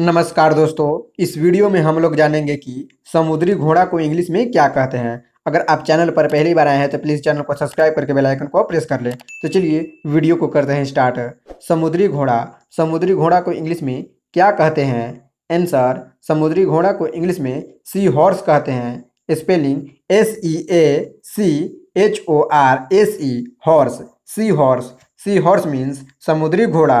नमस्कार दोस्तों इस वीडियो में हम लोग जानेंगे कि समुद्री घोड़ा को इंग्लिश में क्या कहते हैं अगर आप चैनल पर पहली बार आए हैं तो प्लीज़ चैनल को सब्सक्राइब करके बेल आइकन को प्रेस कर लें तो चलिए वीडियो को करते हैं स्टार्ट समुद्री घोड़ा समुद्री घोड़ा को इंग्लिश में क्या कहते हैं एंसर समुद्री घोड़ा को इंग्लिश में सी हॉर्स कहते हैं spelling S E A C H O R S E horse sea horse sea horse means समुद्री घोड़ा